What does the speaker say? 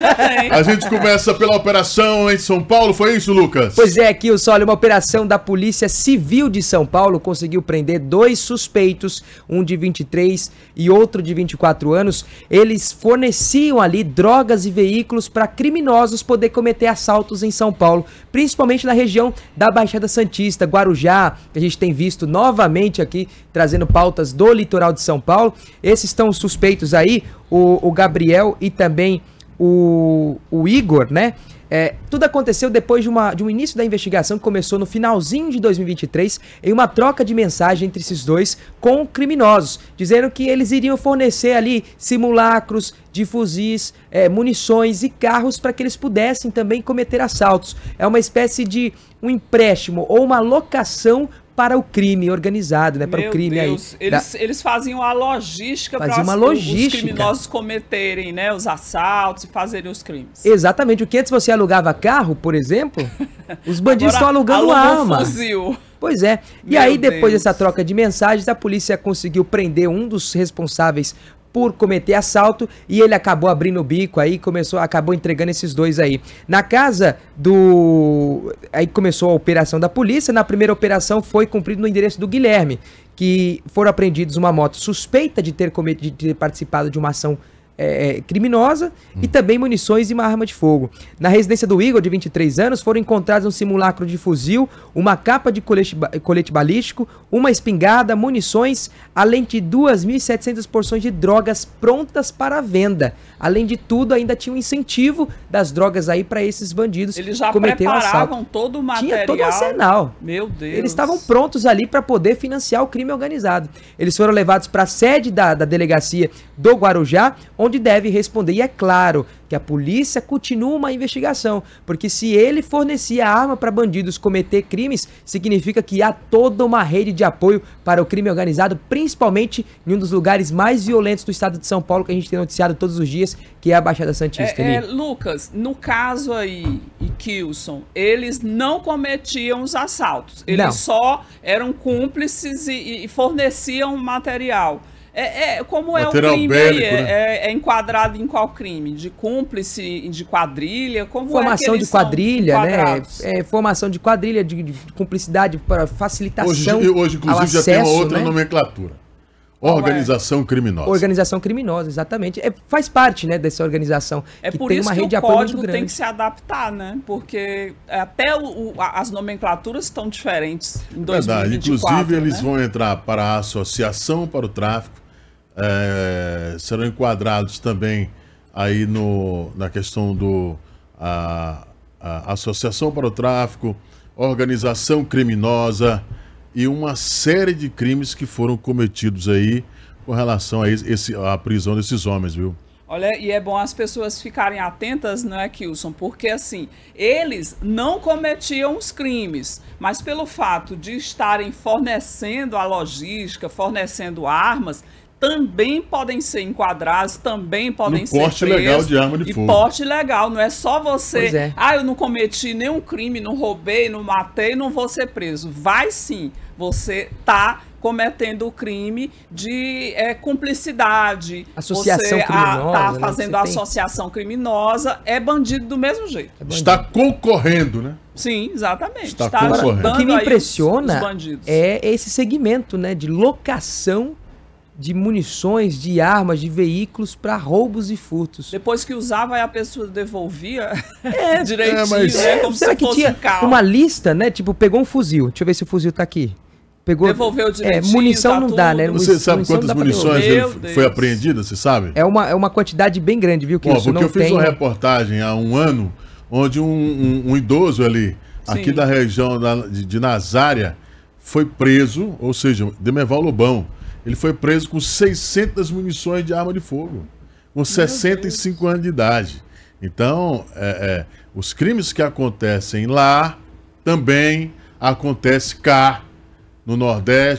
A gente começa pela operação em São Paulo, foi isso, Lucas? Pois é, aqui o olha, uma operação da Polícia Civil de São Paulo conseguiu prender dois suspeitos, um de 23 e outro de 24 anos. Eles forneciam ali drogas e veículos para criminosos poder cometer assaltos em São Paulo, principalmente na região da Baixada Santista, Guarujá, que a gente tem visto novamente aqui trazendo pautas do litoral de São Paulo. Esses estão os suspeitos aí, o, o Gabriel e também o, o Igor, né? É, tudo aconteceu depois de, uma, de um início da investigação que começou no finalzinho de 2023 em uma troca de mensagem entre esses dois com criminosos, dizendo que eles iriam fornecer ali simulacros de fuzis, é, munições e carros para que eles pudessem também cometer assaltos. É uma espécie de um empréstimo ou uma locação para o crime organizado, né? Para Meu o crime Deus. aí. Eles, da... eles faziam a logística para os criminosos cometerem, né? Os assaltos e fazerem os crimes. Exatamente. O que antes você alugava carro, por exemplo, os bandidos estão alugando arma. Fuzil. Pois é. E Meu aí, depois Deus. dessa troca de mensagens, a polícia conseguiu prender um dos responsáveis por cometer assalto e ele acabou abrindo o bico aí, começou, acabou entregando esses dois aí. Na casa do. Aí começou a operação da polícia. Na primeira operação foi cumprido no endereço do Guilherme, que foram apreendidos uma moto suspeita de ter, cometido, de ter participado de uma ação é, é, criminosa hum. e também munições e uma arma de fogo. Na residência do Igor, de 23 anos, foram encontrados um simulacro de fuzil, uma capa de colete, colete balístico, uma espingarda, munições, além de 2.700 porções de drogas prontas para venda. Além de tudo, ainda tinha um incentivo das drogas aí para esses bandidos Eles já cometerem preparavam um todo o material. Tinha todo o arsenal. Meu Deus. Eles estavam prontos ali para poder financiar o crime organizado. Eles foram levados para a sede da, da delegacia do Guarujá, onde onde deve responder. E é claro que a polícia continua uma investigação, porque se ele fornecia arma para bandidos cometer crimes, significa que há toda uma rede de apoio para o crime organizado, principalmente em um dos lugares mais violentos do estado de São Paulo que a gente tem noticiado todos os dias, que é a Baixada Santista. É, é Lucas, no caso aí, e Kilson, eles não cometiam os assaltos, eles não. só eram cúmplices e, e forneciam material. É, é como é o crime aí, né? é, é, enquadrado em qual crime? De cúmplice, de quadrilha? Como é formação é de quadrilha, né? É, formação de quadrilha, de, de cumplicidade para facilitação. Hoje, hoje inclusive, acesso, já tem uma outra né? nomenclatura. É? Organização criminosa. Organização criminosa, exatamente. É, faz parte né, dessa organização. É por isso que o código tem que se adaptar, né? Porque até o, as nomenclaturas estão diferentes em 2024. Verdade. Inclusive, né? eles vão entrar para a associação para o tráfico, é, serão enquadrados também aí no, na questão do a, a associação para o tráfico, organização criminosa e uma série de crimes que foram cometidos aí com relação a esse a prisão desses homens, viu? Olha, e é bom as pessoas ficarem atentas, não é, Kilson? Porque assim, eles não cometiam os crimes, mas pelo fato de estarem fornecendo a logística, fornecendo armas, também podem ser enquadrados, também podem no ser porte presos, legal de arma de e fogo. porte legal, não é só você, é. ah, eu não cometi nenhum crime, não roubei, não matei, não vou ser preso. Vai sim, você tá cometendo o crime de é, cumplicidade. Associação você ah, tá criminosa. A, né, tá fazendo né? associação tem... criminosa, é bandido do mesmo jeito. É Está concorrendo, né? Sim, exatamente. Está, Está concorrendo. O que me impressiona os, os é esse segmento né, de locação de munições, de armas, de veículos para roubos e furtos. Depois que usava, a pessoa devolvia é, direitinho, é, mas... né? Como Será se que tinha uma lista, né? Tipo, pegou um fuzil. Deixa eu ver se o fuzil tá aqui. Pegou... Devolveu é, direitinho. É, munição tá não dá, né? Você munição sabe quantas munições foi apreendida, você sabe? É uma, é uma quantidade bem grande, viu? Que Pô, porque eu fiz tem... uma reportagem há um ano, onde um, um, um idoso ali, Sim. aqui da região da, de, de Nazária, foi preso, ou seja, Demerval Lobão, ele foi preso com 600 munições de arma de fogo, com Meu 65 Deus. anos de idade. Então, é, é, os crimes que acontecem lá também acontecem cá, no Nordeste.